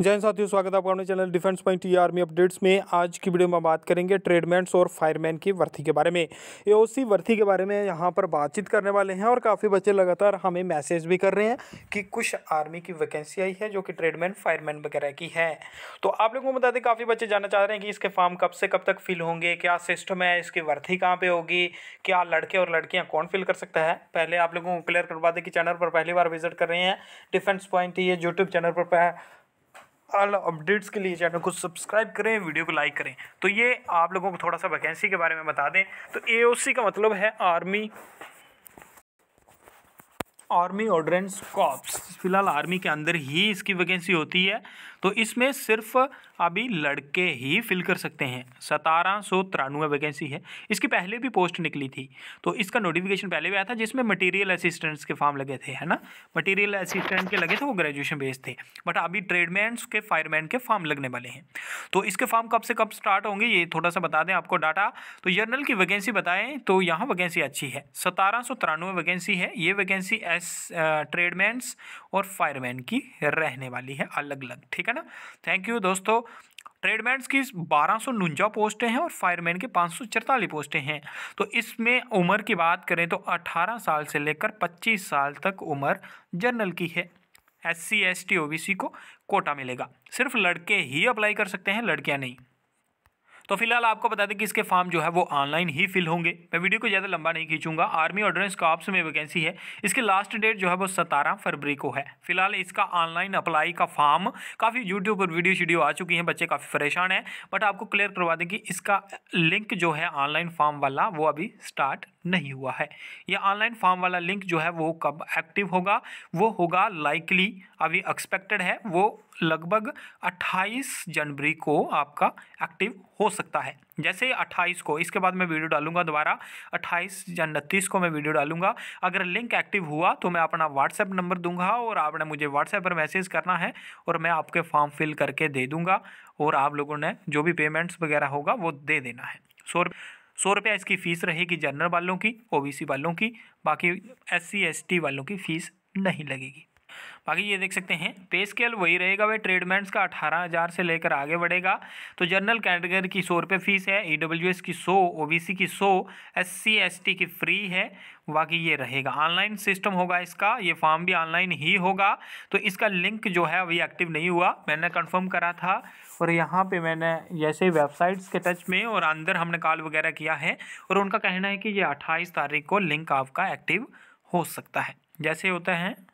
जय साथियों स्वागत है आपका अपने चैनल डिफेंस पॉइंट या आर्मी अपडेट्स में आज की वीडियो में बात करेंगे ट्रेडमैंस और फायरमैन की वर्थी के बारे में एओसी वर्थी के बारे में यहाँ पर बातचीत करने वाले हैं और काफ़ी बच्चे लगातार हमें मैसेज भी कर रहे हैं कि कुछ आर्मी की वैकेंसी आई है जो कि ट्रेडमैन फायरमैन वगैरह की है तो आप लोगों को बता दें काफ़ी बच्चे जानना चाह रहे हैं कि इसके फॉर्म कब से कब तक फिल होंगे क्या सिस्टम है इसकी वर्थी कहाँ पर होगी क्या लड़के और लड़कियाँ कौन फिल कर सकता है पहले आप लोगों को क्लियर करवा दें कि चैनल पर पहली बार विजिट कर रहे हैं डिफेंस पॉइंट e, ये यूट्यूब चैनल पर ऑल अपडेट्स के लिए चैनल को सब्सक्राइब करें वीडियो को लाइक करें तो ये आप लोगों को थोड़ा सा वैकेंसी के बारे में बता दें तो ए का मतलब है आर्मी आर्मी ऑर्डरेंस कॉप्स फिलहाल आर्मी के अंदर ही इसकी वैकेंसी होती है तो इसमें सिर्फ अभी लड़के ही फिल कर सकते हैं सतारह सौ तिरानवे वैकेंसी है इसकी पहले भी पोस्ट निकली थी तो इसका नोटिफिकेशन पहले भी आया था जिसमें मटेरियल असिस्टेंट्स के फॉर्म लगे थे है ना मटेरियल असिस्टेंट के लगे थे वो ग्रेजुएशन बेस्ड थे बट अभी ट्रेडमैन के फायरमैन के फॉर्म लगने वाले हैं तो इसके फॉर्म कब से कब स्टार्ट होंगे ये थोड़ा सा बता दें आपको डाटा तो जर्नल की वैकेंसी बताएं तो यहाँ वैकेंसी अच्छी है सतारह सौ तिरानवे वैकेंसी है ये वैकेंसी ट्रेडमैन्स और फायरमैन की रहने वाली है अलग अलग ठीक है ना थैंक यू दोस्तों ट्रेडमैन्स की बारह सौ नुंजा पोस्टें हैं और फायरमैन के पाँच सौ चरतालीस पोस्टें हैं तो इसमें उम्र की बात करें तो अठारह साल से लेकर पच्चीस साल तक उम्र जनरल की है S C S T O B C को कोटा मिलेगा सिर्फ लड़के ही अप्लाई कर सकते हैं लड़कियां नहीं तो फिलहाल आपको बता दें कि इसके फॉर्म जो है वो ऑनलाइन ही फिल होंगे मैं वीडियो को ज़्यादा लंबा नहीं खींचूंगा आर्मी ऑर्डरेंस कॉप्स में वैकेंसी है इसके लास्ट डेट जो है वो सतारह फरवरी को है फिलहाल इसका ऑनलाइन अप्लाई का फॉर्म काफ़ी यूट्यूब पर वीडियो शीडियो आ चुकी हैं बच्चे काफ़ी परेशान हैं बट आपको क्लियर करवा दें कि इसका लिंक जो है ऑनलाइन फॉर्म वाला वो अभी स्टार्ट नहीं हुआ है यह ऑनलाइन फॉर्म वाला लिंक जो है वो कब एक्टिव होगा वो होगा लाइकली अभी एक्सपेक्टेड है वो लगभग 28 जनवरी को आपका एक्टिव हो सकता है जैसे 28 को इसके बाद मैं वीडियो डालूंगा दोबारा 28 या उनतीस को मैं वीडियो डालूंगा अगर लिंक एक्टिव हुआ तो मैं अपना व्हाट्सएप नंबर दूंगा और आपने मुझे व्हाट्सएप पर मैसेज करना है और मैं आपके फॉर्म फिल करके दे दूंगा और आप लोगों ने जो भी पेमेंट्स वगैरह होगा वो दे देना है सौ सौ रुपया इसकी फ़ीस रहेगी जनरल वालों की ओबीसी वालों की बाकी एससी एसटी वालों की फ़ीस नहीं लगेगी बाकी ये देख सकते हैं पे स्केल वही रहेगा वह ट्रेडमेंट्स का अठारह हज़ार से लेकर आगे बढ़ेगा तो जनरल कैटेगरी की सौ रुपये फीस है ई e की सौ ओ की सौ एस सी एस की फ्री है बाकी ये रहेगा ऑनलाइन सिस्टम होगा इसका ये फॉर्म भी ऑनलाइन ही होगा तो इसका लिंक जो है अभी एक्टिव नहीं हुआ मैंने कन्फर्म करा था और यहाँ पे मैंने जैसे वेबसाइट्स के टच में और अंदर हमने कॉल वगैरह किया है और उनका कहना है कि ये 28 तारीख को लिंक आपका एक्टिव हो सकता है जैसे होता है